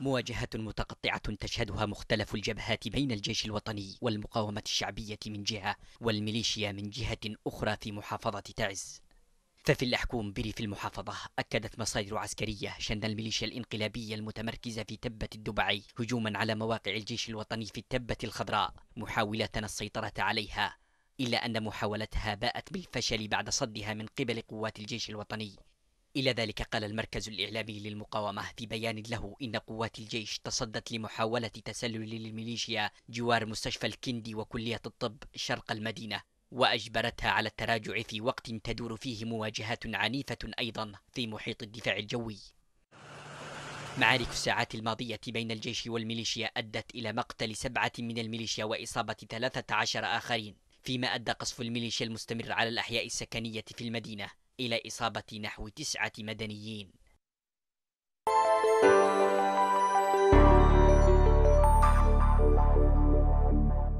مواجهة متقطعة تشهدها مختلف الجبهات بين الجيش الوطني والمقاومة الشعبية من جهة والميليشيا من جهة أخرى في محافظة تعز ففي الأحكوم بريف المحافظة أكدت مصادر عسكرية شن الميليشيا الإنقلابية المتمركزة في تبة الدبعي هجوما على مواقع الجيش الوطني في التبة الخضراء محاولة السيطرة عليها إلا أن محاولتها باءت بالفشل بعد صدها من قبل قوات الجيش الوطني إلى ذلك قال المركز الإعلامي للمقاومة في بيان له إن قوات الجيش تصدت لمحاولة تسلل للميليشيا جوار مستشفى الكندي وكلية الطب شرق المدينة وأجبرتها على التراجع في وقت تدور فيه مواجهات عنيفة أيضا في محيط الدفاع الجوي معارك الساعات الماضية بين الجيش والميليشيا أدت إلى مقتل سبعة من الميليشيا وإصابة ثلاثة عشر آخرين فيما أدى قصف الميليشيا المستمر على الأحياء السكنية في المدينة إلى إصابة نحو تسعة مدنيين